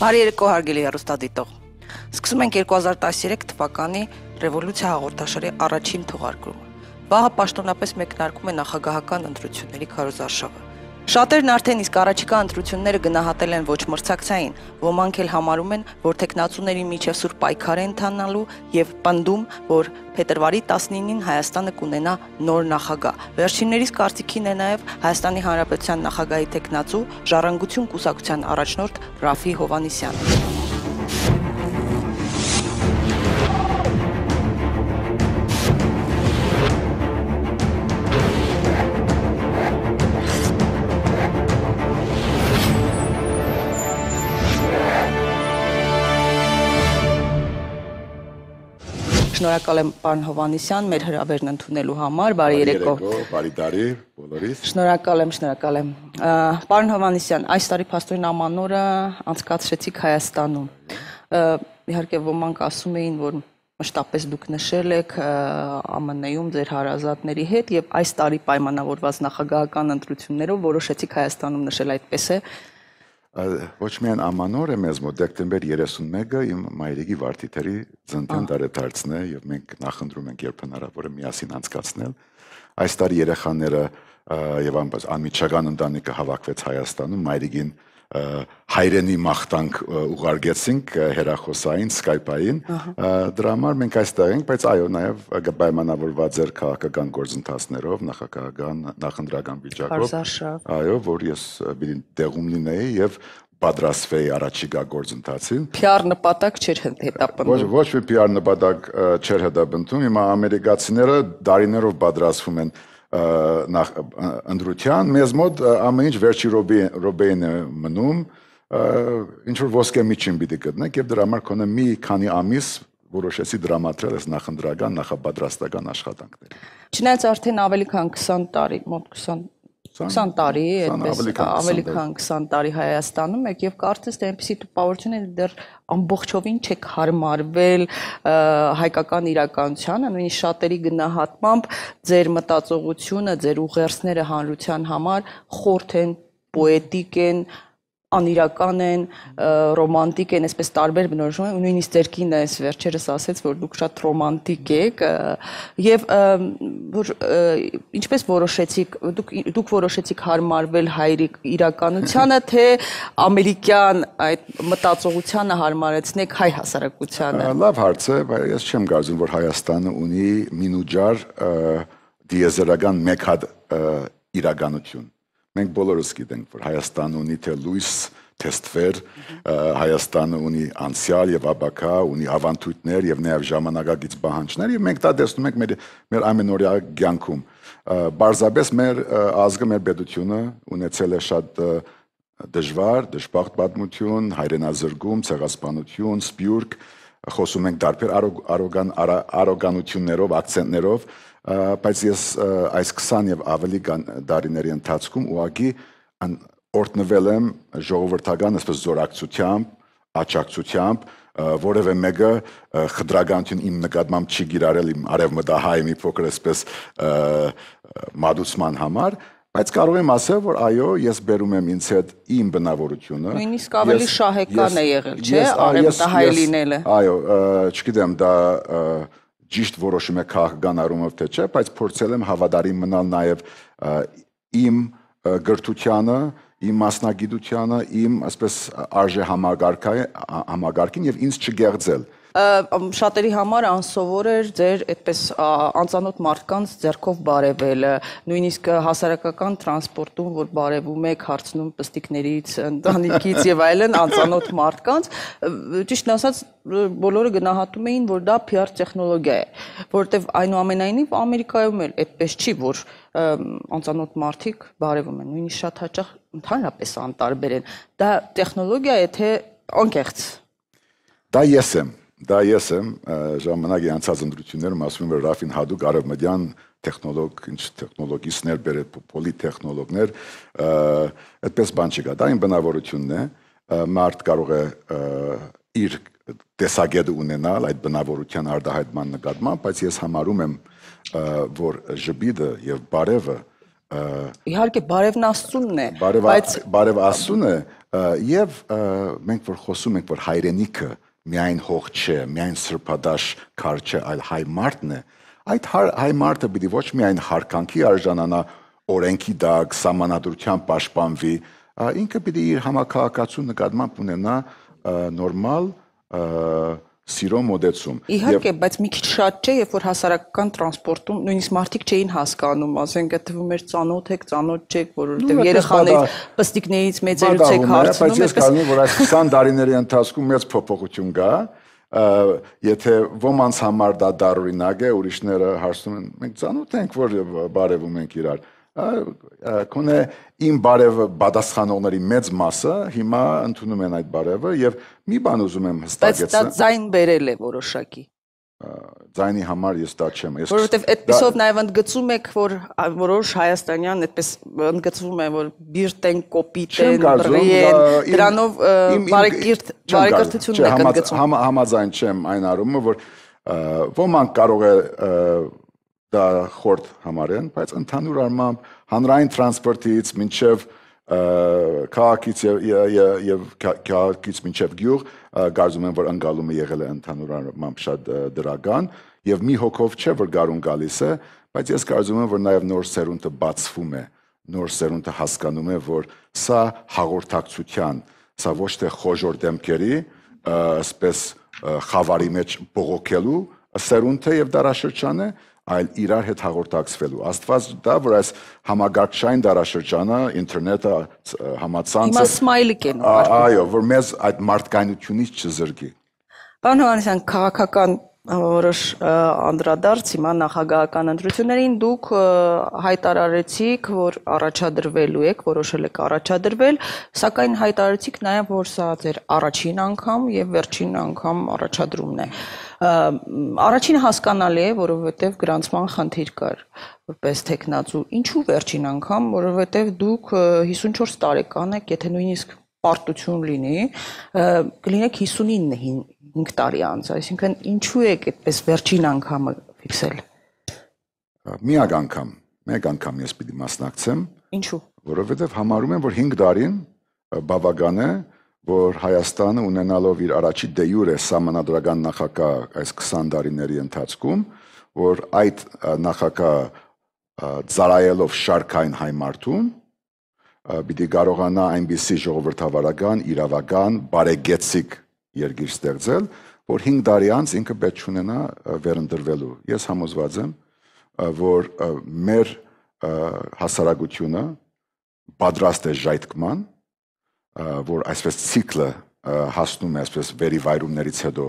Բարի երեկո հարգելի հեռուստադիտող։ Սկսում ենք 2013 թվականի ռևոլյուցիա հաղորդաշարի առաջին թողարկումը։ Վաղը պաշտոնապես մեկնարկում է նախագահական ընտրությունների քարոզարշավը։ Շատերն արդեն իսկ առաջիկա ընտրությունները գնահատել են ոչ մրցակցային, ոմանք էլ համարում են, որ տեխնացուների միջև սուր պայքար է ընթանալու եւ պնդում, որ փետրվարի 19-ին Հայաստանը կունենա նոր նախագահ։ Վերջիններիս կարծիքին է նաեւ Հայաստանի Հանրապետության նախագահի տեխնացու Ժառանգություն կուսակցության առաջնորդ Ռաֆի Հովանիսյանը։ Շնորհակալ եմ պարոն Հովանիսյան մեր հրավերն ընդունելու համար։ Բարի երեկո։ Բարի տարի բոլորիս։ Շնորհակալ եմ, շնորհակալ եմ։ Պարոն Հովանիսյան, այս տարի Փաստորեն ամանորը անցկացրեցիք Հայաստանում։ Իհարկե ոմանք ասում էին, որ մշտապես դուք նշել եք ԱՄՆ-ում ձեր հարազատների հետ եւ այս տարի պայմանավորված նախագահական ընտրություններով որոշեցիք Հայաստանում նշել այդպես է ոչ միայն ամանոր է մեզ մոտ դեկտեմբեր 31-ը իմ մայրիկի վարտիթերի ծննդյան տարեդարձն է եւ մենք նախընտրում ենք երբ հնարավոր է միասին անցկացնել այս տարի երեխաները եւ անմիջական ընտանիքը հավաքվեց Հայաստանում մայրիկին հայրենի մախտանք ուղարկեցինք հերախոսային Skype-ային դրա համար մենք այստեղ ենք բայց այո նաև պայմանավորված էր քաղաքական գործընթացներով նախագահական նախնդրական վիճակով այո որ ես դեղում լինեի եւ պատրաստվեի առաջիկա գործընթացին։ PR նպատակ չէր հետապնդում։ Ոչ ոչ մի PR նպատակ չէր հետապնդում։ Հիմա ամերիկացիները դարիներով պատրաստվում են նախ ընդրության մեզ մոտ ամեն ինչ վերջի ռոբեին մնում ինչ որ ոսկե միջին պիտի գտնեք եւ դրա համար կոնե մի քանի ամիս որոշեցի դրամատրել այս նախնդրական նախապատրաստական աշխատանքները։ Չնայած արդեն ավելի քան 20 տարի, մոտ 20 20 տարի, այդպես ավելի քան 20 տարի Հայաստանում եք եւ կարծես թե այնպեսի տպավորություն է դեռ ամբողջովին չեք հարմարվել հայկական իրականությանը, նույնիսկ շատերի գնահատմամբ ձեր մտածողությունը, ձեր ուղերձները հանրության համար խորթ են, պոետիկ են, անիրական են, ռոմանտիկ են, այսպես տարբեր բնորոշում են, նույնիսկ ձեր կինը էս վերջերս ասեց, որ դուք շատ ռոմանտիկ եք եւ որ ինչպես որոշեցիք, դուք դուք որոշեցիք հարմարվել հայրիկ իրականությանը, թե ամերիկյան այդ մտածողությանը հարմարեցնեք հայ հասարակությանը։ Լավ հարց է, բայց ես չեմ կարծում, որ Հայաստանը ունի մինուջար դիեզերական մեկ հատ իրականություն Մենք բոլորս գիտենք, որ Հայաստանը ունի թե լույս, թե ստվեր, Հայաստանը ունի անցյալ եւ ապակա, ունի ավանդույթներ եւ նաեւ ժամանակագից պահանջներ եւ մենք դա տեսնում ենք մեր մեր ամենօրյա կյանքում։ Բարձրապես մեր ազգը, մեր պետությունը ունեցել է շատ դժվար, դժբախտ պատմություն, հայրենազրկում, ցեղասպանություն, սպյուրք, խոսում ենք դարբեր արոգան արոգանություններով, ակցենտներով, արո, բայց ես այս 20 եւ ավելի դարիների ընթացքում ուղագի օրտնվել եմ ժողովրդական այսպես զորակցությամբ, աճակցությամբ, որևէ մեկը խտրականություն իմ նկատմամբ չի գիրարել իմ արևմտահայ մի փոքր այսպես մադուցման համար, բայց կարող եմ ասել, որ այո, ես բերում եմ ինձ հետ իմ բնավորությունը։ Նույնիսկ ավելի շահեկան է եղել, չէ՞, արևմտահայ լինելը։ Այո, չգիտեմ, դա ճիշտ որոշում է քաղաքական առումով թե չէ, բայց փորձել եմ հավատարիմ մնալ նաև իմ գրթությանը, իմ մասնագիտությանը, իմ, ասպես արժե համագարկային համագարկին եւ ինձ չգեղձել։ չգ շատերի համար անսովոր էր ձեր այդպես անծանոթ մարդկանց ձեռքով բարևելը, նույնիսկ հասարակական տրանսպորտում, որ բարևում եք, հարցնում պստիկներից, ընտանիքից եւ այլն անծանոթ մարդկանց, ճիշտն ասած բոլորը գնահատում էին, որ դա PR տեխնոլոգիա է, որովհետեւ այնուամենայնիվ Ամերիկայում էլ այդպես չի, որ անծանոթ մարդիկ բարևում են, նույնիսկ շատ հաճախ ընդհանրապես անտարբեր են։ Դա տեխնոլոգիա է, թե անկեղծ։ Դա ես եմ Դա ես եմ ժամանակի անցած ընդրություններում ասում եմ, որ Ռաֆին հadoop արևմտյան տեխնոլոգ, ինչ տեխնոլոգիստներ բերել, պոլիտեխնոլոգներ, այդպես բան չկա։ Դա իմ բնավորությունն է։ Մարդ կարող է իր տեսակետը ունենալ այդ բնավորության արդահայտման նկատմամբ, բայց ես համարում եմ, որ ժպիտը եւ բարևը իհարկե բարևն աստունն է, բայց բարև աստունը եւ մենք որ խոսում ենք, որ հայրենիքը միայն հող չէ, միայն սրբադաշ քար չէ, այլ հայ մարդն է, այդ հայ մարդը պիտի ոչ միայն հարկանքի արժանանա օրենքի դակ, սահմանադրության պաշտպանվի, ինքը պիտի իր համակարգացու նկատմամբ ունենա նորմալ և սիրո մոդեցում։ Իհարկե, բայց մի քիչ շատ չէ, երբ որ հասարակական տրանսպորտում նույնիսկ մարդիկ չէին հասկանում, ասենք դա թվում էր ծանոթ եք, ծանոթ չեք, որովհետև երեխաներից, պստիկներից, մեծերուց եք հա, հարցնում, բայց ես կանում որ այս 20 տարիների ընթացքում մեծ փոփոխություն կա, եթե ոմանց համար դա դարօրինակ է, ուրիշները հարցնում են, մենք ծանոթ ենք, որ բարևում ենք իրար կոնե իմ բարևը պատասխանողների մեծ մասը հիմա ընդունում են այդ բարևը եւ մի բան ուզում եմ հստակեցնել։ Բայց դա ձայն բերել է որոշակի։ Ձայնի համար ես դա չեմ։ Ես որովհետեւ այդպեսով նաեւ ընդգծում եք, որ որոշ հայաստանյան այդպես ընդգծվում է, որ բիրտեն, կոպիտեն, բրի են, դրանով բարեկիրթ բարեկրթությունն եք ընդգծում։ Համաձայն չեմ այն առումը, որ ոմանք կարող է դա խորտ համարեն, բայց ընդհանուր առմամբ հանրային տրանսպորտից մինչև քաղաքից եւ եւ քաղաքից մինչև գյուղ գարզում են որ անցալումը եղել է ընդհանուր առմամբ շատ դրական եւ մի հոգով չէ որ գարուն գալիս է, բայց ես կարծում եմ որ նաեւ նոր սերունդը բացվում է, նոր սերունդը հասկանում է որ սա հաղորդակցության, սա ոչ թե խոժոր դեմքերի, այսպես խավարի մեջ բողոքելու սերունդը եւ դարաշրջանը, այլ իրար հետ հաղորդակցվելու։ Աստված դա, որ այս համագործակցային դարաշրջանը, ինտերնետը, համացանցը Հիմա սմայլիկ են ուղարկում։ Այո, որ մեզ այդ մարդկանությունից չզրկի։ Պարոն Հովանեսյան, քաղաքական որոշ անդրադարձ հիմա նախագահական ընտրություններին դուք հայտարարեցիք, որ առաջադրվելու եք, որոշել եք առաջադրվել, սակայն հայտարարեցիք նաև, որ սա ձեր առաջին անգամ եւ վերջին անգամ առաջադրումն է։ Ա, Առաջինը հասկանալի է, որովհետև գրանցման խնդիր կար որպես տեխնացու։ Ինչու վերջին անգամ, որովհետև դուք 54 տարեկան եք, եթե նույնիսկ պարտություն լինի, կլինեք 59 5 տարի անց, այսինքն ինչու եք այդպես վերջին անգամը ֆիքսել։ Միակ անգամ, մեկ անգամ ես պիտի մասնակցեմ։ Ինչու՞։ Որովհետև համարում եմ, որ 5 տարին բավական է, որ Հայաստանը ունենալով իր առաջի դեյուրե համանadrական նախակահ այս 20 տարիների ընթացքում, որ այդ նախակահ ծարայելով շարքային հայմարտուն պիտի կարողանա այնպիսի ժողովրդավարական, իրավական, բարեգեցիկ երկիր ստեղծել, որ 5 տարի անց ինքը պետք չունենա վերընտրվելու։ Ես համոզված եմ, որ մեր հասարակությունը պատրաստ է ժայթքման, որ այսպես ցիկլը հասնում է այսպես վերիվայրումներից հետո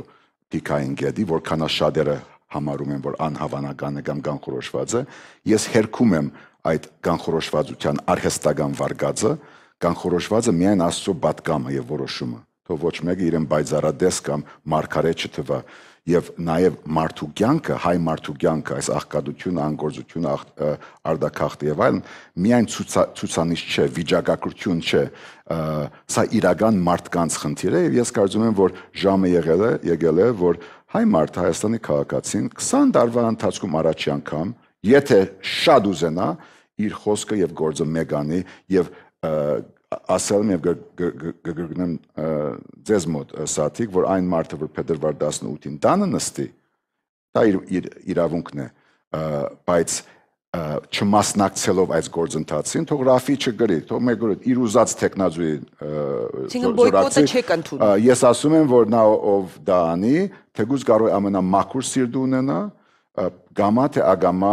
պիկային գետի, որքան շատերը համարում են, որ անհավանական է կամ կանխորոշված է, ես հերքում եմ այդ կանխորոշվածության արհեստական վարգածը, կանխորոշվածը միայն Աստծո պատկամը եւ որոշումը թող ոչ մեկը իրեն բայձարադես կամ մարգարե չթվա եւ նաեւ մարդու կյանքը, հայ մարդու կյանքը, այս աղքատությունը, անգործությունը, արդակախտը եւ այլն միայն ցուցանիշ չէ, վիճակագրություն չէ, սա իրական մարդկանց խնդիր է եւ ես կարծում եմ, որ ժամը եղել է, եկել է, որ հայ մարդը Հայաստանի քաղաքացին 20 տարվա ընթացքում առաջի անգամ, եթե շատ ուզենա, իր խոսքը եւ գործը մեկ անի եւ և, և ասել եմ եւ գգգգնեմ ձեզ մոտ սաթիկ, որ այն մարդը, որ փետրվար 18-ին տանը նստի, դա իր իրավունքն է, բայց չմասնակցելով այս գործընթացին, թող Ռաֆի չգրի, թող մեր գրի իր ուզած տեխնազուի զորացի։ Ես ասում եմ, որ նա ով դա անի, թեգուզ կարող է ամենամաքուր սիրտ ունենա, գամա թե ագամա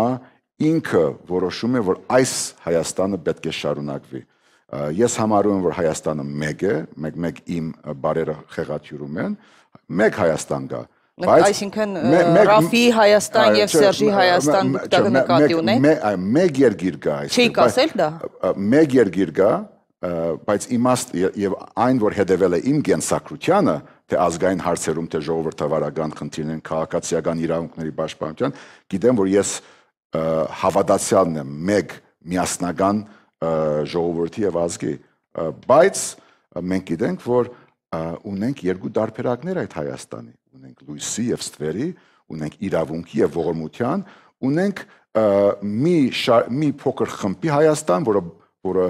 ինքը որոշում է, որ այս Հայաստանը պետք է շարունակվի։ Ես համարում եմ, որ Հայաստանը մեկ է, մեկ-մեկ իմ բարերը խեղաթյուրում են, մեկ Հայաստան կա։ Բայց այսինքն Ռաֆի Հայաստան եւ Սերժի Հայաստան դա նկատի ունեն։ Մեկ երկիր կա այս։ Չի կասել դա։ Մեկ երկիր կա, բայց իմաստ եւ այն որ հետեւել է իմ գենսակրությանը, թե ազգային հարցերում, թե ժողովրդավարական խնդիրներն, քաղաքացիական իրավունքների պաշտպանության, գիտեմ որ ես հավատացյալն եմ մեկ միասնական ժողովրդի եւ ազգի, բայց մենք գիտենք, որ ունենք երկու դարբերակներ այդ Հայաստանի, ունենք լույսի եւ ստվերի, ունենք իրավունքի եւ ողորմության, ունենք մի շար, մի փոքր խմբի Հայաստան, որը որը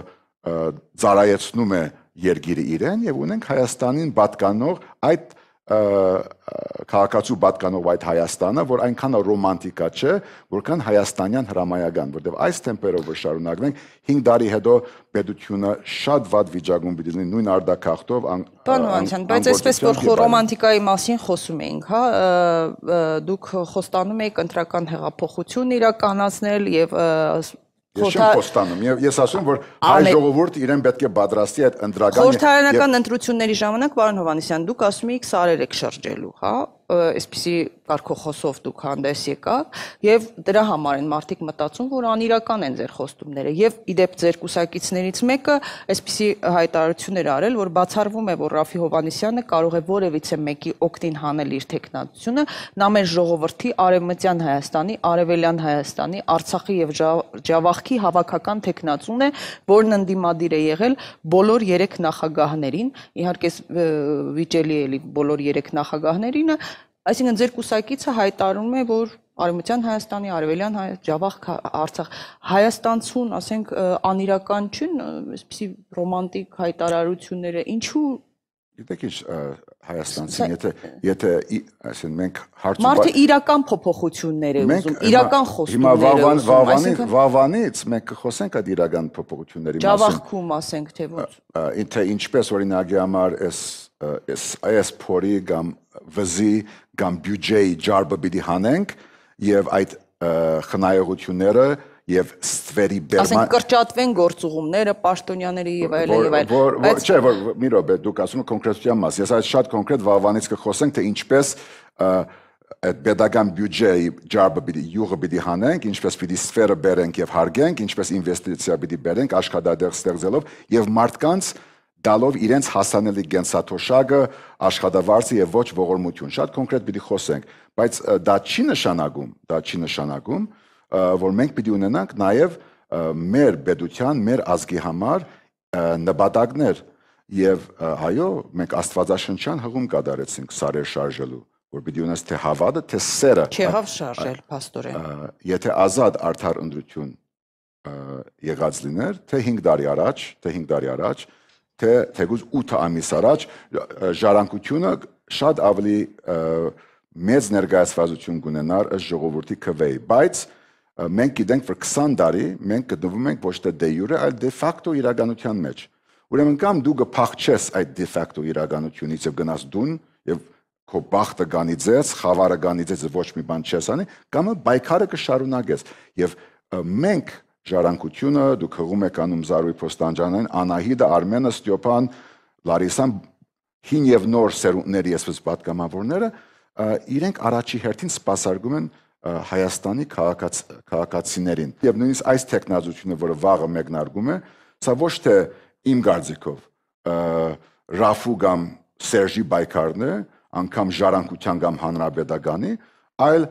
ծարայեցնում է երկիրը իրեն եւ ունենք Հայաստանին պատկանող այդ քաղաքացու պատկանող այդ Հայաստանը, որ այնքան ռոմանտիկա չէ, որքան հայաստանյան հրամայական, որտեվ այս տեմպերով շարունակվենք 5 տարի հետո պետությունը շատ վատ վիճակում պիտի լինի նույն արդակախտով ան Բանուանցյան, բայց այսպես որ ռոմանտիկայի մասին խոսում էինք, հա, դուք խոստանում եք ընտրական հեղափոխություն իրականացնել եւ Ես չեմ խոստանում։ Ես ասում եմ, որ հայ ժողովուրդը իրեն պետք է պատրաստի այդ ընդրական Խորհրդարանական ընտրությունների ժամանակ, պարոն Հովանեսյան, դուք ասում եք սարեր եք շրջելու, հա, այսպիսի կարգոխոսով դուք հանդես եկաք եւ դրա համար են մարդիկ մտածում, որ անիրական են ձեր խոստումները եւ իդեպ ձեր կուսակիցներից մեկը այսպիսի հայտարարություններ արել, որ բացառվում է, որ Ռաֆի Հովանեսյանը կարող է որևիցե մեկի օկտին հանել իր տեխնատությունը, նա մեր ժողովրդի արևմտյան Հայաստանի, արևելյան Հայաստանի, Արցախի եւ Ջավախքի հավաքական տեխնացուն է, որն ընդդիմադիր է եղել բոլոր 3 նախագահներին, իհարկե վիճելի է լի բոլոր 3 նախագահներինը, Այսինքն ձեր կուսակիցը հայտարարում է, որ Արևմտյան Հայաստանի, Արևելյան Հայաստան, Ջավախ, Արցախ, Հայաստանցուն, ասենք, անիրական չեն, այսպիսի ռոմանտիկ հայտարարությունները, ինչու Գիտեք ինչ Հայաստանցին, եթե եթե այսին մենք հարցը Մարդը իրական փոփոխություններ է ուզում, իրական խոստումներ է ուզում, այսինքն վավանից մենք կխոսենք այդ իրական փոփոխությունների մասին։ Ջավախքում ասենք թե ոչ։ Եթե ինչպես օրինակի համար էս այս այս փորի կամ վզի կամ բյուջեի ջարբը պիտի հանենք եւ այդ խնայողությունները եւ ստվերի բերման ասենք կրճատվեն գործողումները պաշտոնյաների եւ այլն եւ այլն բայց չէ որ մի ռոբե դուք ասում եք կոնկրետության մաս ես այդ շատ կոնկրետ վավանից կխոսենք թե ինչպես այդ pedagogan բյուջեի ջարբը պիտի յուղը պիտի հանենք, ինչպես պիտի սֆերը բերենք եւ հարգենք, ինչպես ինվեստիցիա պիտի բերենք աշխատադեղ ստեղծելով եւ մարդկանց դալով իրենց հասանելի գենսաթոշակը աշխատավարձի եւ ոչ ողորմություն։ Շատ կոնկրետ պիտի խոսենք, բայց դա չի նշանակում, դա չի նշանակում, որ մենք պիտի ունենանք նաեւ մեր պետության, մեր ազգի համար նպատակներ եւ այո, մենք աստվածաշնչյան հղում կատարեցինք սարեր շարժելու որ պիտի ունես թե հավատը, թե սերը։ Չեղավ շարժել, աստորեն։ Եթե ազատ արդար ընդրություն եղած լիներ, թե 5 տարի առաջ, թե 5 տարի առաջ, առաջ թե թեգուզ 8 ամիս առաջ ժառանգությունը շատ ավելի մեծ ներկայացվածություն կունենար ըստ ժողովրդի քվեի, բայց մենք գիտենք, որ 20 տարի մենք գտնվում ենք ոչ թե դե յուրե, այլ դե ֆակտո իրականության մեջ։ Ուրեմն կամ դու գփախչես այդ դե ֆակտո իրականությունից եւ գնաս դուն եւ քո բախտը գանի ձեզ, խավարը գանի ձեզ, ոչ մի բան չես անի, կամ բայկարը կշարունակես։ Եվ մենք Ժառանգությունը դուք հղում եք անում Զարուի Փոստանջանեն, Անահիդը, Արմենը, Ստեփան, Լարիսան հին եւ նոր սերունդների եսպես պատգամավորները իրենք առաջի հերթին սпасարգում են Հայաստանի քաղաքաց քաղաքացիներին։ Եվ նույնիսկ այս տեխնազությունը, որը վաղը մեկնարկում է, սա ոչ թե իմ գարձիկով Ռաֆու կամ Սերժի Բայկարն է, անգամ ժառանգության կամ հանրապետականի, այլ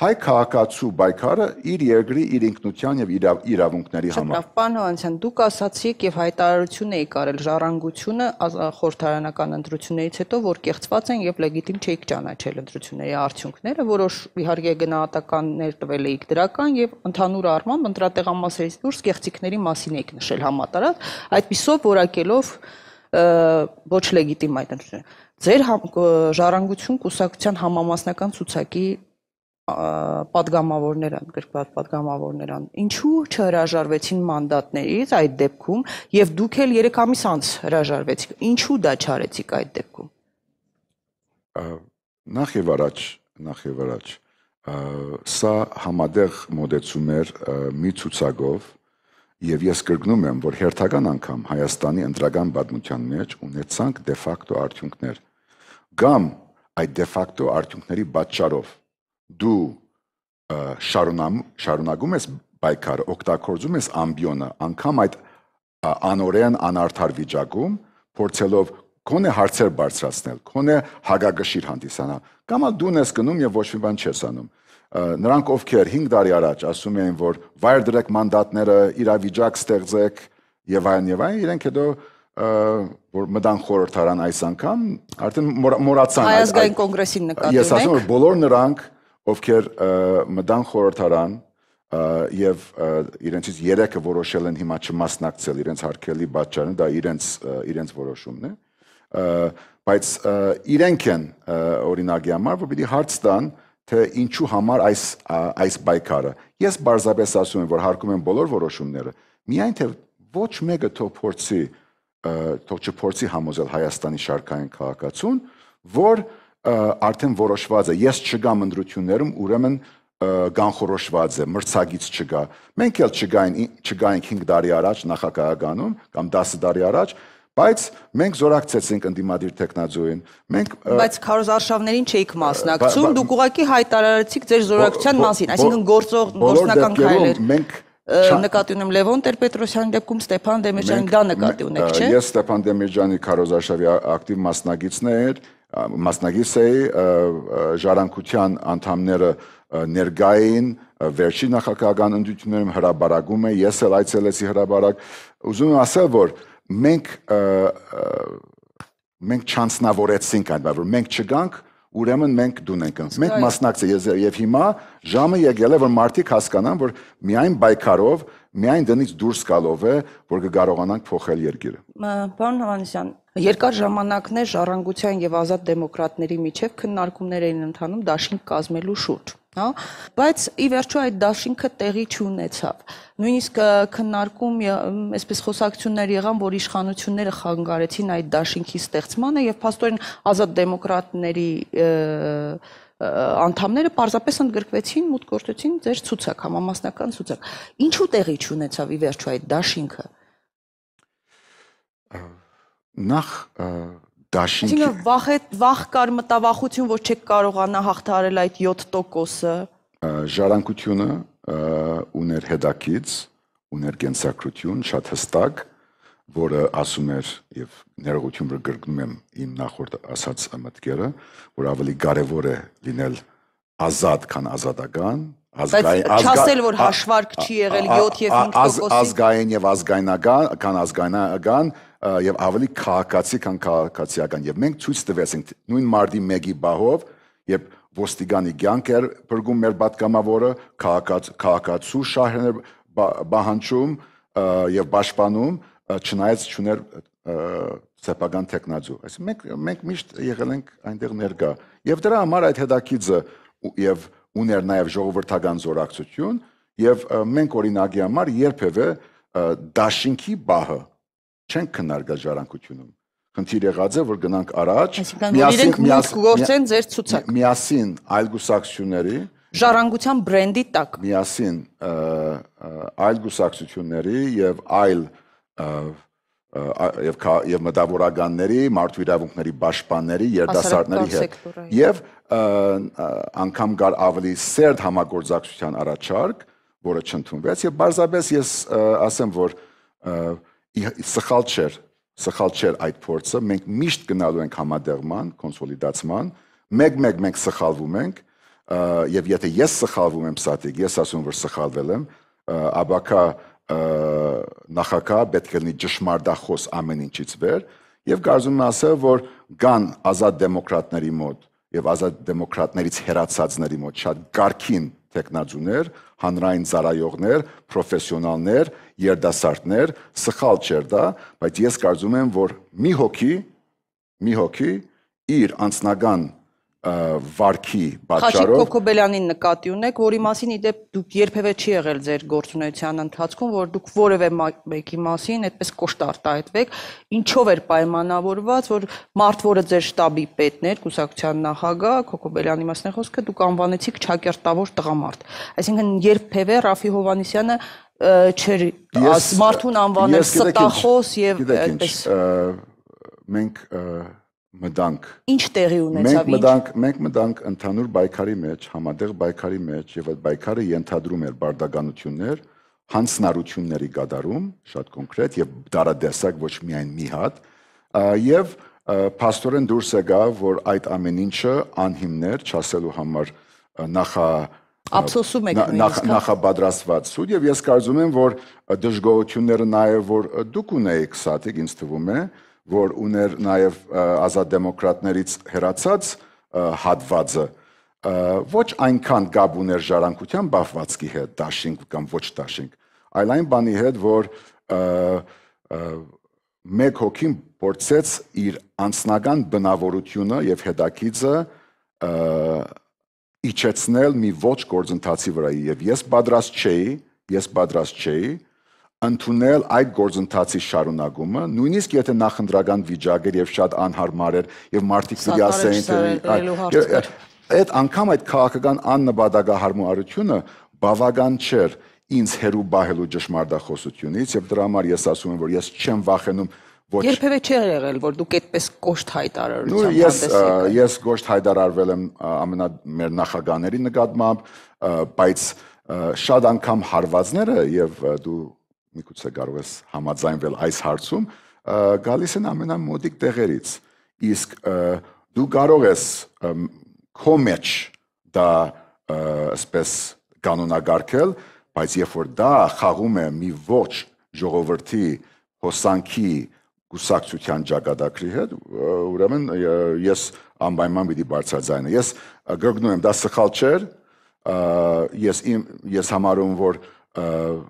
հայ քաղաքացու պայքարը իր երկրի իր ինքնության եւ իր իրավունքների համար։ Շատ լավ, պարոն Հովանեսյան, դուք ասացիք եւ հայտարարություն եք արել ժառանգությունը խորհրդարանական ընտրություններից հետո, որ կեղծված են եւ լեգիտիմ չէիք ճանաչել ընտրությունների արդյունքները, որոշ իհարկե գնահատականներ տվել էիք դրական եւ ընդհանուր առմամբ ընտրատեղամասերից դուրս կեղծիքների մասին էիք նշել համատարած, այդպիսով որակելով ոչ լեգիտիմ այդ ընտրությունը։ Ձեր ժառանգություն կուսակցության համամասնական ցուցակի падգամավորներան, գրկված падգամավորներան, ինչու չհրաժարվեցին մանդատներից այդ դեպքում եւ դուք էլ 3 ամիս անց հրաժարվեցիք։ Ինչու դա չարեցիք այդ դեպքում։ Նախ եւ առաջ, նախ եւ առաջ սա համադեղ մոդեցում էր մի ցուցակով եւ ես կրկնում եմ, որ հերթական անգամ Հայաստանի ընտրական պատմության մեջ ունեցանք դե ֆակտո արդյունքներ։ Գամ այդ դե ֆակտո արդյունքների պատճառով դու շարունամ շարունակում ես պայքարը, օգտագործում ես ամբիոնը, անկամ այդ անօրեն անարդար վիճակում, փորձելով կոնե հարցեր բարձրացնել, կոնե հագագշիր հանդիսանալ, կամ դուն ես գնում եւ ոչ մի բան չես անում նրանք ովքեր 5 տարի առաջ ասում էին որ վայր դրեք մանդատները, իրավիճակ ստեղծեք եւ այն եւ այն, իրենք հետո որ մտան խորհրդարան այս անգամ արդեն մոռացան այս ազգային կոնգրեսին նկատում եք։ Ես ասում եմ որ բոլոր նրանք ովքեր մտան խորհրդարան եւ իրենցից երեքը որոշել են հիմա չմասնակցել իրենց հարկելի պատճառն դա իրենց իրենց որոշումն է բայց իրենք են օրինակի համար որ պիտի հարց տան թե ինչու համար այս այս բայկարը։ Ես բարձրապես ասում եմ, որ հարկում են բոլոր որոշումները, միայն թե ոչ մեկը թող փորձի թող չփորձի համոզել Հայաստանի շարքային քաղաքացուն, որ և, արդեն որոշված է։ Ես չգամ ընդրություններում, ուրեմն գանխորոշված է, մրցակից չկա։ Մենք էլ չգային, չգայինք 5 տարի առաջ նախագահականում կամ 10 տարի առաջ, բայց մենք զորակցեցինք ընդդիմադիր տեխնազոյին։ Մենք Բայց քարոզ արշավներին չէիք մասնակցում, դուք ուղակի հայտարարեցիք ձեր զորակցության մասին, այսինքն գործող գործնական քայլեր։ Մենք նկատի ունեմ Լևոն Տեր-Պետրոսյանի դեպքում Ստեփան Դեմիրճյանի դա նկատի ունեք, չէ՞։ Ես Ստեփան Դեմիրճյանի քարոզ արշավի ակտիվ մասնակիցն եմ, մասնակից էի ժառանգության անդամները ներգա էին վերջին նախագահական ընդդիմություններում հրաբարագում է ես էլ այցելեցի հրաբարակ ուզում եմ ասել որ մենք մենք չանցնավորեցինք այն բանը որ մենք չգանք ուրեմն մենք դուն ենք ընց մենք մասնակցել եւ հիմա ժամը եկել է որ մարդիկ հասկանան որ միայն բայկարով միայն դնից դուրս գալով է, որ կկարողանանք փոխել երկիրը։ Պարոն Հովանեսյան, Երկար ժամանակներ ժառանգության եւ ազատ դեմոկրատների միջև քննարկումներ էին ընթանում դաշինք կազմելու շուրջ, հա? Բայց ի վերջո այդ դաշինքը տեղի չունեցավ։ Նույնիսկ քննարկում, այսպես խոսակցություններ եղան, որ իշխանությունները խանգարեցին այդ դաշինքի ստեղծմանը եւ փաստորեն ազատ դեմոկրատների և, անդամները պարզապես ընդգրկվեցին, մուտք գործեցին ձեր ցուցակ, համամասնական ցուցակ։ Ինչու տեղի չունեցավ ի վերջո այդ դաշինքը։ Նախ դաշինքը։ Այսինքն վախ է, վախ կար մտավախություն, որ չեք կարողանա հաղթարել այդ 7%-ը։ Ժառանգությունը ուներ հետակից, ուներ կենսակրություն, շատ հստակ, որը ասում էր եւ ներողություն գրկնում եմ իմ նախորդ ասած մտքերը, որ ավելի կարեւոր է լինել ազատ, քան ազատական, ազգային ասել որ հաշվարկ չի եղել 7 եւ 5%-ի ազգային եւ ազգայնական կան ազգայնական եւ ավելի քաղաքացի կան քաղաքացիական եւ մենք ցույց տվեցինք նույն մարտի 1-ի բահով եւ ոստիկանի ցանկեր բրգում մեր պատգամավորը քաղաքաց քաղաքացու շահերներ բահանջում եւ պաշտպանում բա, չնայած չուներ սեփական տեխնաձու։ Այսինքն մենք մենք միշտ եղել ենք այնտեղ ներկա։ Եվ դրա համար այդ հետակիցը եւ ուներ նաեւ ժողովրդական զորակցություն եւ մենք օրինակի համար երբևէ դաշինքի բահը չենք քննարկել ժառանգությունում։ Խնդիր եղած է որ գնանք առաջ, միասին միասին ձեր ցուցակ։ Միասին այլ գուսակցությունների ժառանգության բրենդի տակ։ Միասին այլ գուսակցությունների եւ այլ, այլ եւ եւ մտավորականների, մարդու իրավունքների պաշտպանների, երդասարտների հետ։ Եվ անգամ կար ավելի սերտ համագործակցության առաջարկ, որը չընդունվեց եւ բարձրապես ես ասեմ, որ սխալ չէր, սխալ չէր այդ փորձը։ Մենք միշտ գնալու ենք համադեղման, կոնսոլիդացման, մեկ-մեկ մենք սխալվում ենք, եւ եթե ես սխալվում եմ, սատիկ, ես ասում որ սխալվել եմ, ապա նախակա պետք է լինի ճշմարտախոս ամեն ինչից վեր եւ կարծում եմ ասել որ կան ազատ դեմոկրատների մոտ եւ ազատ դեմոկրատներից հերացածների մոտ շատ գարքին տեխնաձուներ, հանրային ծառայողներ, պրոֆեսիոնալներ, երդասարտներ, սխալ չէր դա, բայց ես կարծում եմ, որ մի հոգի, մի հոգի իր անձնական վարքի պատճառով Խաչիկ Կոկոբելյանին նկատի ունեք, որի մասին իդեպ դուք երբևէ չի եղել ձեր գործունեության ընթացքում, որ դուք որևէ մեկի մասին այդպես կոշտ արտահայտվեք, ինչով էր պայմանավորված, որ մարդ, որը ձեր շտաբի պետն էր, կուսակցության նախագահ Կոկոբելյանի մասին խոսքը դուք անվանեցիք ճակերտավոր տղամարդ։ Այսինքն երբևէ Ռաֆի Հովանիսյանը չէր մարդուն անվանել ստախոս եւ այդպես։ Մենք մտանք։ Ինչ տեղի ունեցավ։ Մենք մտանք, մենք մտանք ընդհանուր պայքարի մեջ, համատեղ պայքարի մեջ եւ այդ պայքարը ենթադրում էր բարդագանություններ, հանցնարությունների գադարում, շատ կոնկրետ եւ դարադեսակ ոչ միայն մի հատ, եւ Պաստորեն դուրս եկավ, որ այդ ամեն ինչը անհիմներ չասելու համար նախա ափսոսում եք նույնիսկ հա? նախապատրաստված սուտ եւ ես կարծում եմ որ դժգոհությունները նաեւ որ դուք ունեիք սատիկ ինձ թվում է որ ուներ նաև ազատ դեմոկրատներից հերացած հատվածը ոչ այնքան գաբ ուներ ժառանգության բավվածքի հետ դաշինք կամ ոչ դաշինք այլ այն բանի հետ որ մեկ հոգին փորձեց իր անձնական բնավորությունը եւ հետակիցը իջեցնել մի ոչ գործընթացի վրա եւ ես պատրաստ չէի ես պատրաստ չէի ընդունել այդ գործընթացի շարունակումը, նույնիսկ եթե նախնդրական վիճակ էր եւ շատ անհարմար էր եւ մարդիկ պիտի ասեին, թե այդ անգամ այդ քաղաքական աննպատակահարմարությունը բավական չէր ինձ հերու բահելու ճշմարտախոսությունից եւ դրա համար ես ասում եմ, որ ես չեմ վախենում ոչ Երբևէ չէր եղել, որ դուք այդպես կոշտ հայտարարությամբ ես ես կոշտ հայտարարվել եմ ամենա մեր նախագաների նկատմամբ, բայց շատ անգամ հարվածները եւ դու միգուցե կարող ես համաձայնվել այս հարցում, գալիս են ամենամոտիկ տեղերից։ Իսկ դու կարող ես քո մեջ դա ասպես կանոնագարկել, բայց երբ որ դա խաղում է մի ոչ ժողովրդի հոսանքի գուսակցության ճակատագրի հետ, ուրեմն ես անպայման պիտի բարձրացնեմ։ Ես գրգնում եմ, դա սխալ չէր։ Ես իմ ես համարում որ և,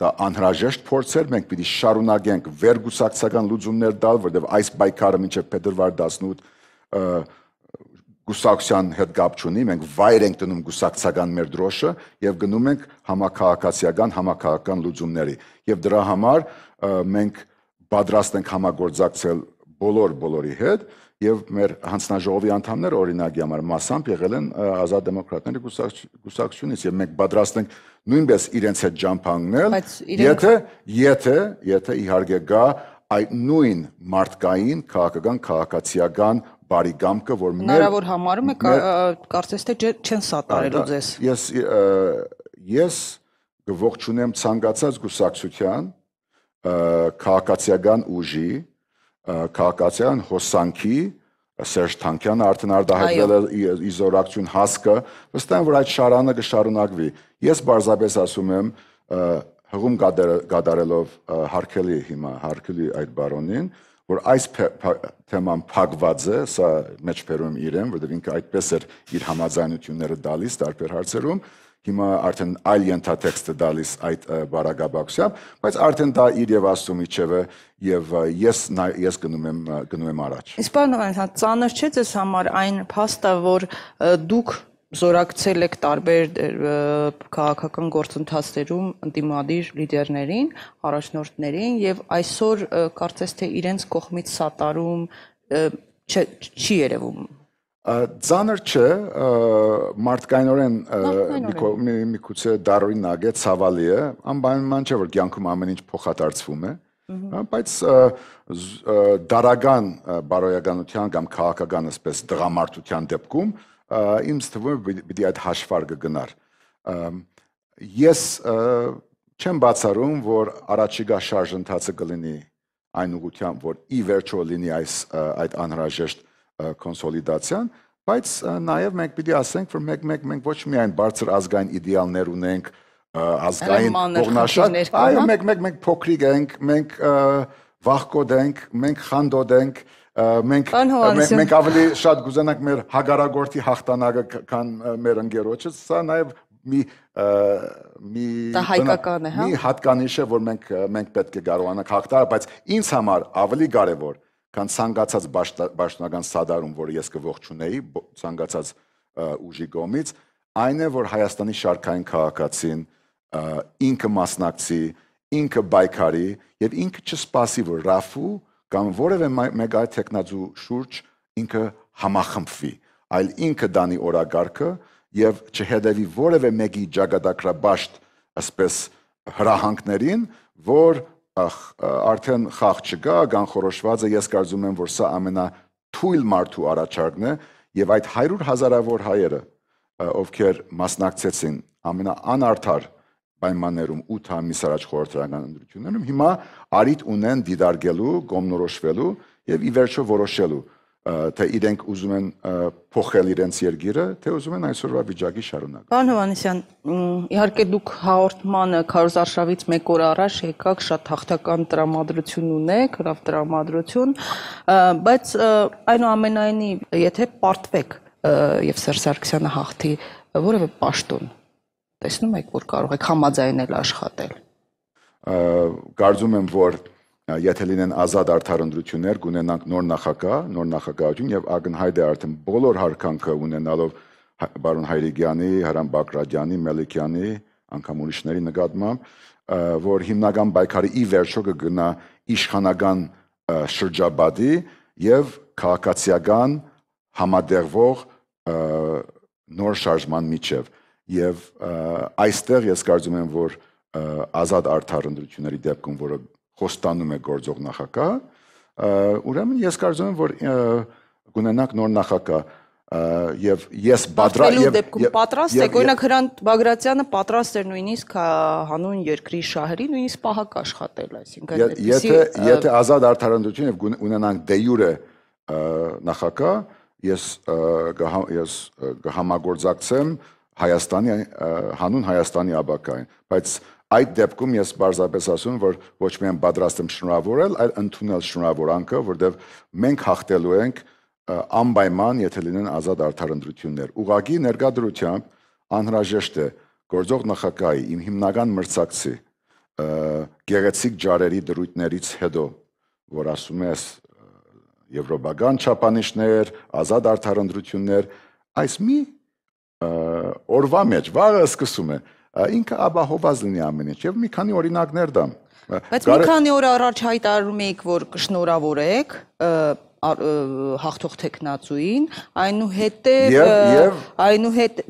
դա անհրաժեշտ փորձ էր, մենք պիտի շարունակենք վերգուսակցական լուծումներ տալ, որտեղ այս պայքարը մինչև փետրվար 18 գուսակցության հետ կապ չունի, մենք վայր ենք տնում գուսակցական մեր դրոշը եւ գնում ենք համակարգացիական, համակարգական լուծումների։ Եվ դրա համար մենք պատրաստ ենք համագործակցել բոլոր բոլորի հետ եւ մեր հանձնաժողովի անդամները օրինակի համար մասամբ եղել են ազատ դեմոկրատների գուսակցությունից եւ մենք պատրաստ ենք նույնպես իրենց հետ ջամփանգնել եթե եթե եթե իհարկե գա այդ նույն մարդկային քաղաքական քաղաքացիական բարի գամքը որ մեր հնարավոր համարում է կարծես թե չեն սատարելու ձեզ ես ես գողջունեմ ցանկացած գուսակցության քաղաքացիական ուժի քաղաքացիական հոսանքի Սերժ Թանկյանը արդեն արդահայտվել է իզորակցություն հասկը, վստահ եմ, որ այդ շարանը կշարունակվի։ Ես բարձրապես ասում եմ, հղում գադարելով հարկելի հիմա, հարկելի այդ բարոնին, որ այս թեման փակված է, սա մեջբերում իրեն, որովհետև ինքը այդպես էր իր համաձայնությունները դալիս տարբեր հարցերում, հիմա արդեն այլ ենթատեքստը դալիս այդ բարագաբակությամբ, բայց արդեն դա իր եւ աստու միջև է եւ ես ես գնում եմ գնում եմ առաջ։ Իսկ պարոն, հա ծանր չէ ձեզ համար այն փաստը, որ դուք զորակցել եք տարբեր քաղաքական գործընթացներում ընդդիմադիր լիդերներին, առաջնորդներին եւ այսօր կարծես թե իրենց կողմից սատարում չի երևում Ձանր չէ, մարդկայնորեն միգուցե Դարվինն ագե ցավալի է, անպայման չէ որ կյանքում ամեն ինչ փոխադարձվում է, բայց դարական բարոյականության կամ քաղաքական ասպես դրամատության դեպքում ինձ թվում է պիտի այդ հաշվարկը գնար։ Ես չեմ բացառում, որ առաջիկա շարժ ընթացը կլինի այն ուղությամբ, որ ի վերջո լինի այս այդ անհրաժեշտ կոնսոլիդացիան, բայց նաև մենք պիտի ասենք, որ մեկ մեկ մենք ոչ միայն բարձր ազգային իդեալներ ունենք, ազգային կողնաշատ, այո, հա? մեկ մեկ մենք փոքրիկ ենք, մենք վախկոտ ենք, մենք խանդոտ ենք, մենք մենք ավելի շատ գուզանանք մեր հագարագործի հաղթանակը քան մեր ընկերոջը, սա նաև մի մի դա հայկական է, հա։ Մի հատկանիշ է, որ մենք մենք պետք է կարողանանք հաղթահարել, բայց ինձ համար ավելի կարևոր է Կան ցանկացած պաշտոնական սադարում, որը ես կողջունեի ցանկացած ուժի գոմից, այն է, որ Հայաստանի շարքային քաղաքացին ինքը մասնակցի, ինքը բայկարի եւ ինքը չսպասի, որ Ռաֆու կամ որևէ մեկ այլ տեխնազու շուրջ ինքը համախմբվի, այլ ինքը դանի օրագարկը եւ չհետևի որևէ մեկի ճակատագրաբաշտ, ասպես հրահանգներին, որ արդեն խաղ չկա, գանխորոշված է, ես կարծում եմ, որ սա ամենաթույլ մարդու առաջարկն է եւ այդ 100 հազարավոր հայերը, ովքեր մասնակցեցին ամենաանարդար պայմաններում 8 ամիս առաջ խորհրդարանական ընտրություններում, հիմա արիտ ունեն դիդարգելու, գոմնորոշվելու եւ ի վերջո որոշելու թե իրենք ուզում են փոխել իրենց երկիրը, թե ուզում են այսօրվա վիճակի շարունակ։ Պարոն Հովանեսյան, իհարկե դուք հաղորդմանը քարոզ արշավից 1 օր առաջ եկաք, շատ հաղթական տրամադրություն ունեք, հրավ տրամադրություն, բայց այնուամենայնիվ, եթե պարտվեք եւ Սերժ Սարգսյանը հաղթի որևէ պաշտոն, տեսնում եք, որ կարող եք համաձայնել աշխատել։ Կարծում եմ, որ եթե լինեն ազատ արդարընտրություններ, կունենանք նոր նախագահ, նոր նախագահություն եւ ակնհայտ է արդեն բոլոր հարկանքը ունենալով բարոն հա, Հայրիկյանի, Հարամ Բակրաջյանի, Մելիքյանի, անգամ ուրիշների նկատմամբ, որ հիմնական պայքարը ի վերջո կգնա իշխանական շրջաբադի եւ քաղաքացիական համադեղվող նոր շարժման միջև եւ այստեղ ես կարծում եմ որ ազատ արդարընտրությունների դեպքում որը խոստանում է գործող նախագահը ուրեմն ես կարծում եմ որ կունենանք նոր նախագահ եւ ես պատրաստ եմ դեպքում պատրաստ եք օրինակ Հրանտ Բագրատյանը պատրաստ էր նույնիսկ հանուն երկրի շահերի նույնիսկ պահակ աշխատել այսինքն եթե եթե ազատ արդարանդություն եւ ունենանք դե յուրը նախագահ ես ես համագործակցեմ Հայաստանի հանուն Հայաստանի աբակային բայց Այդ դեպքում ես պարզապես ասում որ ոչ միայն պատրաստ եմ շնորհավորել, այլ ընդունել շնորհավորանքը, որտեղ մենք հաղթելու ենք անպայման, եթե լինեն ազատ արդարընտրություններ։ Ուղագի ներկայությամբ անհրաժեշտ է գործող նախագահի իմ հիմնական մրցակցի գեղեցիկ ջարերի դրույթներից հետո, որ ասում ես եվրոպական չափանիշներ, ազատ արդարընտրություններ, այս մի օրվա մեջ վաղը սկսում է ինքը ապահովված լինի ամեն ինչ եւ մի քանի օրինակներ դամ բայց մի քանի օր առաջ հայտարարում էիք որ կշնորհավորեք հաղթող տեխնացուին այնուհետեւ այնուհետ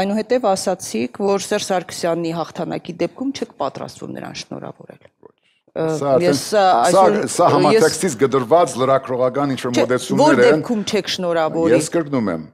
այնուհետև ասացիք, որ Սերժ Սարգսյանի հաղթանակի դեպքում չեք պատրաստվում նրան շնորհավորել։ Ես այսօր սա համատեքստից գդրված լրակրողական ինչ որ մոդեցումներ են։ Որ դեպքում չեք շնորհավորի։ Ես կրկնում եմ,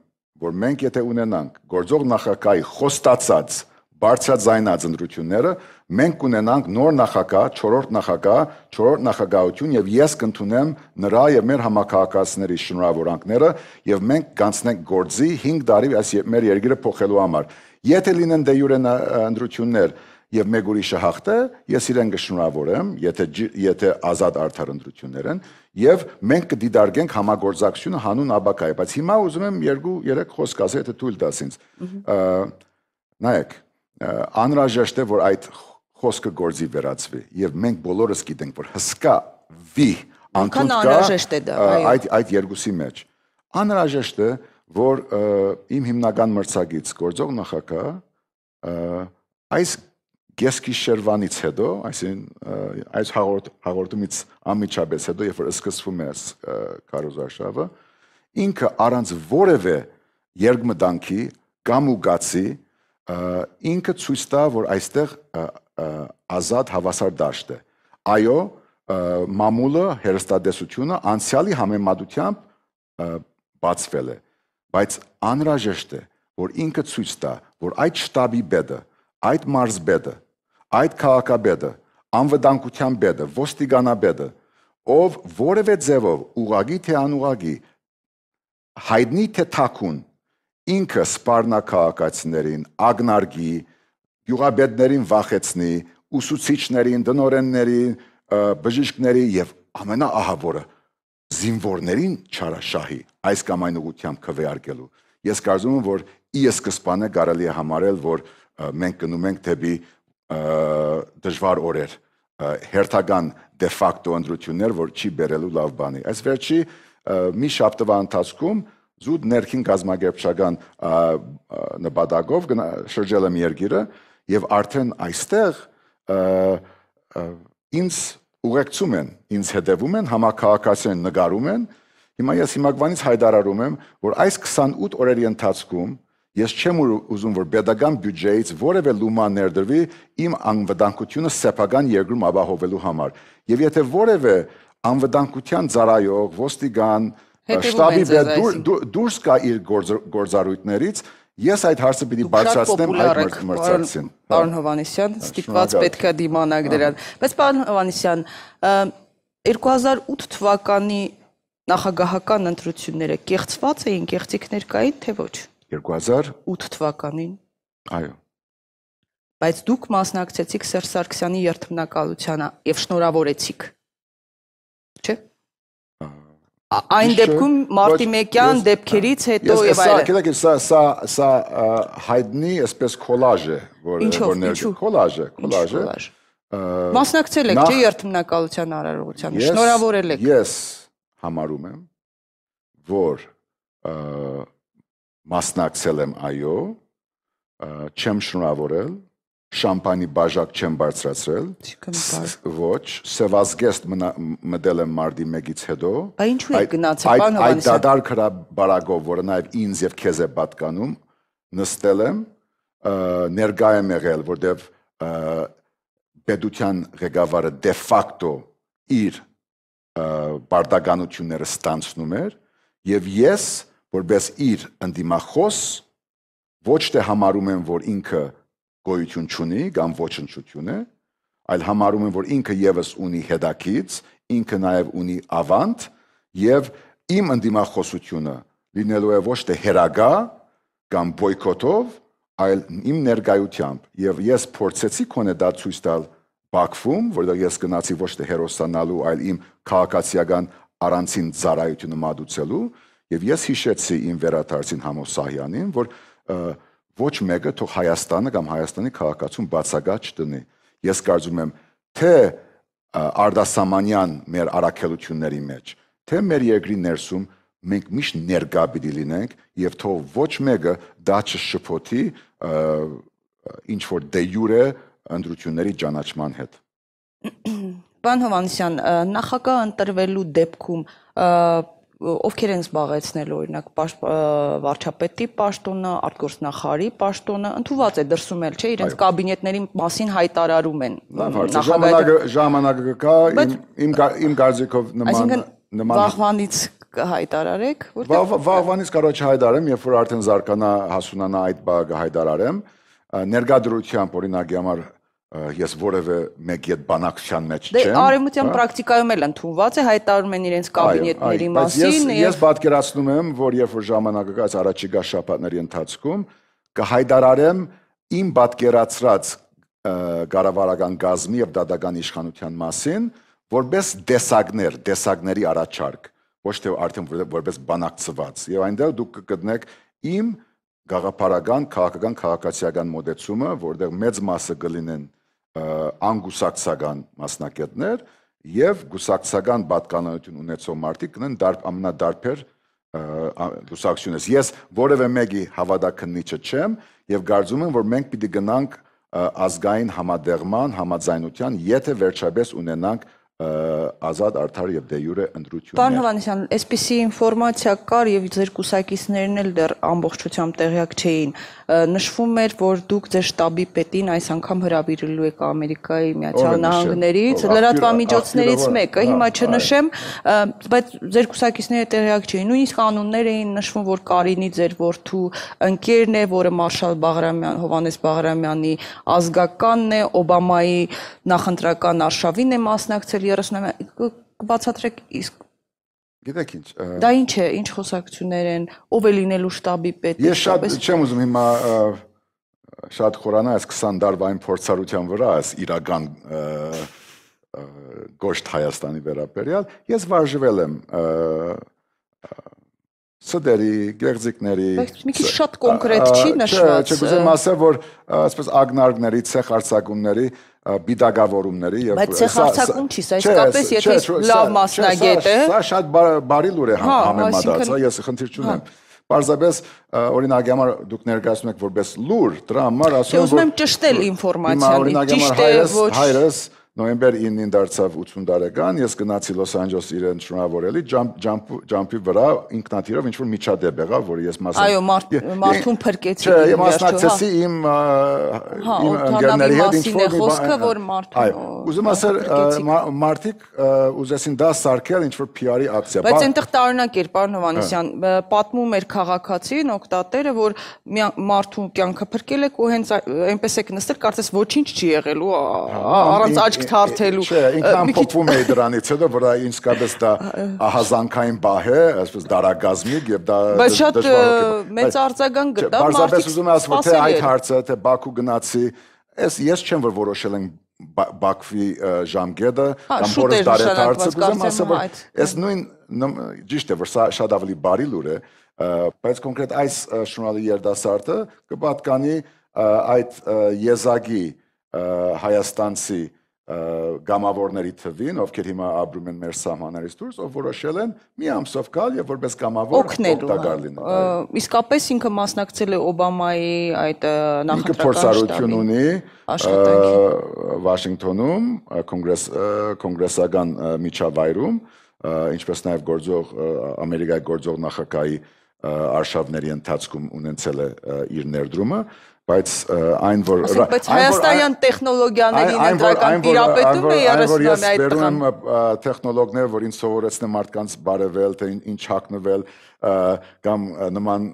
որ մենք եթե ունենանք գործող նախագահի խոստացած բարձրաձայնած ընդրությունները, մենք կունենանք նոր նախագահ, 4-րդ նախագահ, 4-րդ նախագահություն եւ ես կընդունեմ նրա եւ մեր համակարգացների շնորհավորանքները եւ մենք կանցնենք գործի 5 տարի այս մեր երկիրը փոխելու համար։ Եթե լինեն դե յուրեն ընդրություններ եւ մեկ ուրիշը հաղթը, ես իրեն կշնորհավորեմ, եթե եթե ազատ արդար ընդրություններ են եւ մենք կդիդարգենք համագործակցությունը հանուն աբակայի, բայց հիմա ուզում եմ 2-3 խոսք ասել, եթե թույլ տաս ինձ։ Նայեք, անհրաժեշտ է որ այդ խոսքը գործի վերածվի եւ մենք բոլորս գիտենք որ հսկա վի անքան անհրաժեշտ է դա այո այդ այդ երկուսի մեջ անհրաժեշտ է որ իմ հիմնական մրցակից գործող նախակա այս գեսկիշերվանից հետո այսին այս հաղորդ հաղորդումից ամիջապես հետո երբ որ սկսվում է կարոզաշավը ինքը առանց որևէ երկմտանքի կամ ուղացի ինքը ցույց տա, որ այստեղ ազատ հավասար դաշտ է։ Այո, մամուլը հերստադեսությունը անցյալի համեմատությամբ բացվել է, բայց անհրաժեշտ է, որ ինքը ցույց տա, որ այդ շտաբի բեդը, այդ մարզբեդը, այդ քաղաքաբեդը, անվտանգության բեդը, ոստիկանաբեդը, ով որևէ ձևով ուղագի թե անուղագի հայտնի թե թաքուն ինքը սպառնա քաղաքացիներին, ագնարգի, յուղաբեդներին վախեցնի, ուսուցիչներին, դնորեններին, բժիշկների եւ ամենաահավորը զինվորներին չարաշահի այս կամ այն ուղությամբ քվեարկելու։ Ես կարծում եմ, որ ի սկզբանե կարելի է համարել, որ մենք գնում ենք դեպի դժվար օրեր, հերթական դե ֆակտո ընդրություններ, որ չի բերելու լավ բանի։ Այս վերջի մի շաբթվա ընթացքում զուտ ներքին գազམ་ագերբչական նպատակով շրջել եմ երկիրը եւ արդեն այստեղ ինձ ուղեկցում են, ինձ հետևում են, համակարգացեն նկարում են։ Հիմա ես հիմակվանից հայտարարում եմ, որ այս 28 օրերի ընթացքում ես չեմ ուզում, որ pedagogan բյուջեից որևէ լումա ներդրվի իմ անվտանգությունը սեփական երկրում ապահովելու համար։ Եվ եթե որևէ անվտանգության ծառայող ոստիգան, Շտաբի դուրս կա իր գործառույթներից, Ես այդ հարցը պիտի բարձրացնեմ այդ մրցակցին։ Պարոն հա։ Հովանեսյան, ստիպված պետքա դիմանաք դրան։ Բայց պարոն Հովանեսյան, 2008 թվականի նախագահական ընտրությունները կեղծված էին, կեղծիքներ կային, թե ոչ։ 2008 թվականին։ Այո։ Բայց դուք մասնակցեցիք Սերժ Սարգսյանի երթմնակալությանը եւ շնորհավորեցիք։ Այն դեպքում Մարտի Մեկյան դեպքերից հետո եւ այլն։ Ես սա գիտեք, սա սա սա հայտնի այսպես կոլաժ է, որ որ ներկա կոլաժ է, կոլաժ է։ Մասնակցել եք չէ երթմնակալության արարողության։ Շնորհավորել եք։ Ես համարում եմ, որ մասնակցել եմ այո, չեմ շնորհավորել, շամպանի բաժակ չեմ բարձրացրել։ Ոչ, սևազգեստ մտել եմ մարտի 1-ից հետո։ Բա ինչու եք գնացել, պարոն Հովանեսյան։ Այդ դադարք հրաբարագով, որը նաև ինձ եւ քեզ է պատկանում, նստել եմ, ներկա եմ եղել, որտեվ պետության ղեկավարը դե ֆակտո իր բարդականությունները ստանցնում էր եւ ես որպես իր ընդդիմախոս ոչ թե համարում եմ որ ինքը գոյություն չունի կամ ոչնչություն է, այլ համարում են, որ ինքը եւս ունի հետակից, ինքը նաեւ ունի ավանդ եւ իմ ընդդիմախոսությունը լինելու է ոչ թե հերագա կամ բոյկոտով, այլ իմ ներկայությամբ եւ ես փորձեցի կոնե դա ցույց տալ Բաքվում, որտեղ ես գնացի ոչ թե հերոսանալու, այլ իմ քաղաքացիական առանցին ծառայությունը մատուցելու եւ ես հիշեցի իմ վերադարձին Համոսահյանին, որ և, ոչ մեկը թող Հայաստանը կամ Հայաստանի քաղաքացուն բացակա չդնի։ Ես կարծում եմ, թե Արդասամանյան մեր առաքելությունների մեջ, թե մեր երկրի ներսում մենք միշտ ներկա պիտի լինենք եւ թող ոչ մեկը դա չշփոթի ինչ որ դե յուրե ընդրությունների ճանաչման հետ։ Պարոն Հովանեսյան, նախագահ ընտրվելու դեպքում ովքեր են զբաղեցնել օրինակ վարչապետի պաշտոնը, արտգործնախարարի պաշտոնը, ընդունված է դրսում էլ, չէ, իրենց կաբինետների մասին հայտարարում են նախագահը։ Ժամանակը կա, իմ իմ կարծիքով նման նման վաղվանից հայտարարեք, որտեղ վաղվանից կարող չհայտարարեմ, երբ որ արդեն զարկանա հասունանա այդ բաղը հայտարարեմ ներգադրությամբ օրինակի համար ես որևէ մեկ այդ բանակցության մեջ դե, չեմ։ Դե արևմտյան հա։ պրակտիկայում էլ ընդունված է հայտարարում են իրենց կաբինետների մասին։ Այո, ես պատկերացնում եմ, որ երբ որ ժամանակը գա, առաջիկա շաբաթների ընթացքում կհայտարարեմ իմ պատկերացրած կառավարական գազմի եւ դատական իշխանության մասին, որպես դեսագներ, դեսագների առաջարկ, ոչ թե արդեն որպես բանակցված։ Եվ այնտեղ դուք կգտնեք իմ գաղափարական, քաղաքական, քաղաքացիական մոտեցումը, որտեղ մեծ մասը կլինեն անգուսակցական մասնակետներ եւ գուսակցական պատկանություն ունեցող մարդիկ կնեն դարբ ամենադարբեր գուսակցությունից։ Ես որևէ մեկի հավատակնիչը չեմ եւ կարծում եմ, որ մենք պիտի գնանք ազգային համադեղման, համաձայնության, եթե վերջապես ունենանք ազատ արդար եւ դեյուրը ընդրություն։ Պարոն Հովանեսյան, այսպիսի ինֆորմացիա կար եւ ձեր կուսակիցներն էլ դեռ ամբողջությամբ տեղյակ չէին։ Նշվում էր, որ դուք ձեր штаբի պետին այս անգամ հրավիրելու եք Ամերիկայի Միացյալ Նահանգներից լրատվամիջոցներից մեկը, հիմա հա, չնշեմ, բայց ձեր կուսակիցները տեղյակ չէին։ Նույնիսկ անուններ էին նշվում, որ Կարինի ձեր որդու ընկերն է, որը մարշալ Բաղրամյան, Հովանես Բաղրամյանի ազգականն է, Օբամայի նախընտրական արշավին է մասնակցել 31 կբացատրեք իսկ Գիտեք ինչ։ Դա ինչ է, ինչ խոսակցություններ են, ով է լինելու շտաբի պետը։ Ես շատ չեմ ուզում հիմա շատ խորանալ այս 20 տարվա այն փորձառության վրա, այս իրական գոշտ Հայաստանի վերաբերյալ։ Ես վարժվել եմ սդերի, գեղձիկների։ Բայց մի քիչ շատ կոնկրետ չի նշված։ Չէ, չգուցե ասեմ, որ այսպես ագնարգների, ցեխ արցակումների բիդագավորումների եւ Բայց ցեխ արցակում չի, սա իսկապես եթե լավ մասնագետ է։ Սա շատ բարի լուր է հա, համեմատած, ես խնդիր չունեմ։ հա։ Պարզապես օրինակի համար դուք ներկայացնում եք որպես լուր, դրա համար ասում եմ որ Ուզում եմ ճշտել ինֆորմացիան, ճիշտ է ոչ։ Հայրս Նոյեմբեր 9-ին դարձավ 80 տարեկան, ես գնացի Լոս Անջելես իրեն շնորհավորելի, ջամփ ջամփի վրա ինքնաթիռով ինչ որ միջադեպ եղավ, որ ես մասնակցեցի։ Այո, մարդուն փրկեցի։ Չէ, ես հա։ մասնակցեցի իմ հա, իմ ընկերների հետ ինչ որ խոսքը, որ մարդուն։ Այո, ուզում ասել մարդիկ ուզեցին դա սարքել ինչ որ PR-ի ակցիա։ Բայց այնտեղ տարօրինակ էր, պարոն Հովանեսյան, պատմում էր քաղաքացին օկտատերը, որ մարդու կյանքը փրկել է ու հենց այնպես է նստել, կարծես ոչինչ չի եղելու, հա, առանց աչք մտքերք թարթելու։ Չէ, ինքան փոփվում էի դրանից հետո, որ ինձ կապես դա ահազանգային բահ է, այսպես դարակազմիկ եւ դա Բայց շատ մեծ արձագանք գտա մարդիկ։ Բարձրապես ուզում եմ ասել, թե այդ հարցը, թե Բաքու գնացի, ես ես չեմ որ որոշել եմ Բաքվի ժամկետը կամ որոշ տարեթարցը կուզեմ ասել որ այս նույն ճիշտ է որ սա շատ ավելի բարի լուր է բայց կոնկրետ այս շնորհալի երդասարտը կպատկանի այդ եզակի հայաստանցի գամավորների թվին, ովքեր հիմա ապրում են մեր սահմաններից դուրս, ով որոշել են մի ամսով գալ եւ որպես գամավոր օգտակար հա։ լինել։ Իսկապես ինքը մասնակցել է Օբամայի այդ նախաձեռնության շտաբին։ Ինքը փորձառություն ունի Վաշինգտոնում, կոնգրես կոնգրեսական միջավայրում, ինչպես նաեւ գործող Ամերիկայի գործող նախագահի արշավների ընթացքում ունենցել է իր ներդրումը բայց այն որ բայց հայաստանյան տեխնոլոգիաներին ընտրական տիրապետում է 30-ամյա այդ տղան տեխնոլոգներ որին սովորեցնեմ մարդկանց բարևել թե ինչ հակնվել կամ նման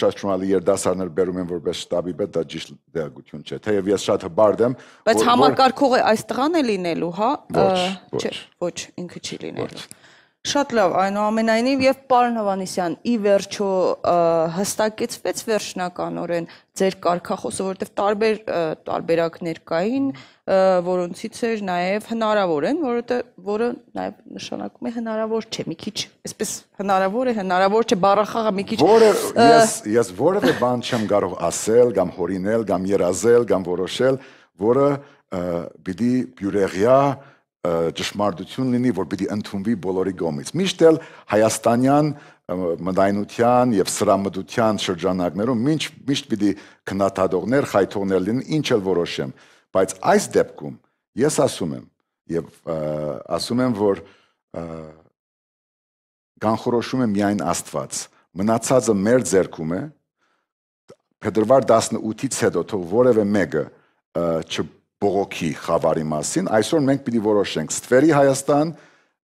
շաշխմալի երդասարներ բերում են որպես շտաբի պետ դա ճիշտ դեղություն չէ թեև ես շատ հբարդ եմ բայց համակարգող է այս տղան է լինելու հա ոչ ոչ ինքը չի լինելու Շատ լավ, այնուամենայնիվ եւ պարոն Հովանիսյան, ի վերջո հստակեցվեց վերջնականորեն ձեր կարգախոսը, որովհետեւ տարբեր տարբերակներ կային, որոնցից էր նաեւ հնարավորեն, որը որը նաեւ նշանակում է հնարավոր չէ, մի քիչ, այսպես հնարավոր է, հնարավոր չէ բառախաղը մի քիչ։ Որը ես ես որևէ բան չեմ կարող ասել, կամ հորինել, կամ երազել, կամ որոշել, որը պիտի բյուրեղյա ճշմարտություն լինի, որ պիտի ընդունվի բոլորի գոմից։ Միշտ էլ հայաստանյան մտայնության եւ սրամդության շրջանակներում միշտ միշտ պիտի քննադատողներ, խայթողներ լինեն, ինչ էլ որոշեմ, բայց այս դեպքում ես ասում եմ եւ ասում եմ, որ կանխորոշում է միայն Աստված։ Մնացածը մեր ձեռքում է։ Փետրվար 18-ից հետո թող որևէ մեկը բողոքի խավարի մասին, այսօր մենք պիտի որոշենք ստվերի Հայաստան,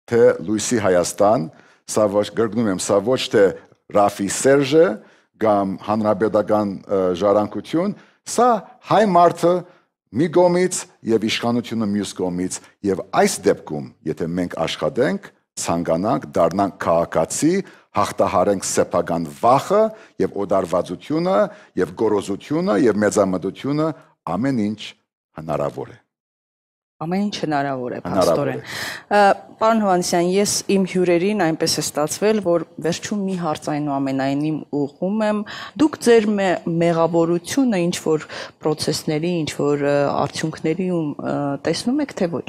թե լույսի Հայաստան, սա ոչ գրգնում եմ, սա ոչ թե Ռաֆի Սերժը կամ հանրապետական ժառանգություն, սա հայ մարդը մի կողմից եւ իշխանությունը մյուս կողմից եւ այս դեպքում, եթե մենք աշխատենք, ցանկանանք դառնանք քաղաքացի, հաղթահարենք սեփական վախը եւ օդարվածությունը եւ գորոզությունը եւ մեծամտությունը ամեն ինչ հնարավոր է։ Ամեն ինչ հնարավոր է, աստորեն։ Պարոն Հովանեսյան, ես իմ հյուրերին այնպես է ստացվել, որ վերջում մի հարց այնուամենայնիվ ուղղում եմ։ Դուք ձեր մեղավորությունը ինչ որ process-ների, ինչ որ արդյունքների ու տեսնում եք, թե ոչ։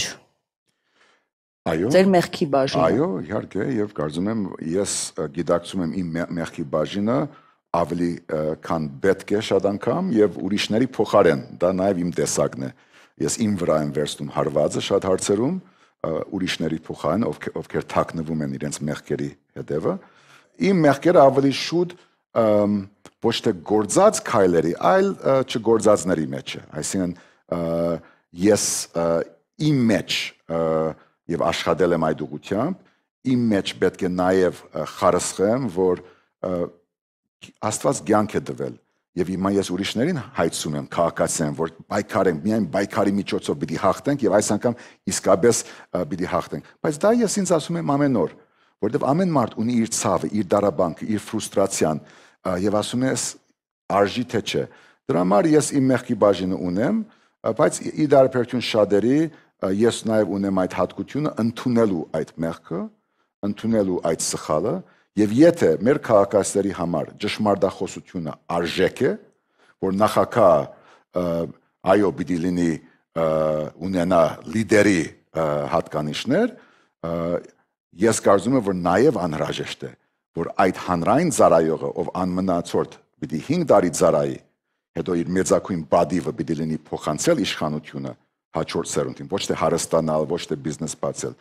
Այո։ Ձեր մեղքի բաժինը։ Այո, իհարկե, եւ կարծում եմ ես գիտակցում եմ իմ մեղքի բաժինը, ավելի քան պետք է շատ անգամ եւ ուրիշների փոխարեն դա նաեւ իմ տեսակն է ես իմ վրա եմ վերցնում հարվածը շատ հարցերում ուրիշների փոխարեն ով, ովքեր թաքնվում են իրենց մեղքերի հետևը իմ մեղքերը ավելի շուտ ոչ թե գործած քայլերի այլ չգործածների մեջ է այսինքն ես իմ մեջ եւ աշխատել եմ այդ ուղությամբ իմ մեջ պետք է նաեւ խարսխեմ որ Աստված ցանկ է տվել Եվ հիմա ես ուրիշներին հայցում եմ, քաղաքացիեմ, որ պայքարենք, միայն պայքարի միջոցով պիտի հաղթենք եւ այս անգամ իսկապես պիտի հաղթենք։ Բայց դա ես ինձ ասում եմ ամեն օր, որովհետեւ ամեն մարդ ունի իր ցավը, իր դարաբանքը, իր ֆրուստրացիան եւ ասում ես արժի թե չէ։ Դրա համար ես իմ մեղքի բաժինը ունեմ, բայց ի դարբերություն շատերի ես նաեւ ունեմ այդ հատկությունը ընդունելու այդ մեղքը, ընդունելու այդ սխալը Եվ եթե մեր քաղաքացիների համար ճշմարտախոսությունը արժեք է, որ նախակա այո պիտի լինի ունենա լիդերի հատկանիշներ, ես կարծում եմ որ նաև անհրաժեշտ է որ այդ հանրային ծառայողը ով անմնացորդ պիտի 5 տարի ծառայի հետո իր մեծակույն բադիվը պիտի լինի փոխանցել իշխանությունը հաջորդ սերունդին ոչ թե հարստանալ ոչ թե բիզնես բացել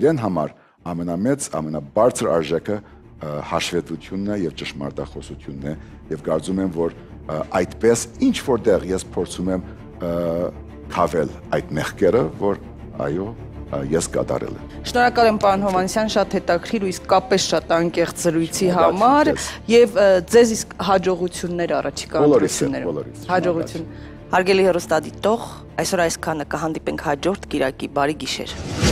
իրեն համար ամենամեծ ամենաբարձր արժեքը հաշվետվությունն է եւ ճշմարտախոսությունն է եւ կարծում եմ որ այդպես ինչ որտեղ ես փորձում եմ քավել այդ մեղքերը որ այո ես կատարել եմ։ Շնորհակալ եմ պարոն Հովանեսյան շատ հետաքրքիր ու իսկապես շատ անկեղծ զրույցի համար եւ ձեզ իսկ հաջողություններ առաջիկա ընտրություններում։ Հաջողություն։ Հարգելի հերոստատիտող, այսօր այսքանը կհանդիպենք հաջորդ Կիրակի բարի գիշեր։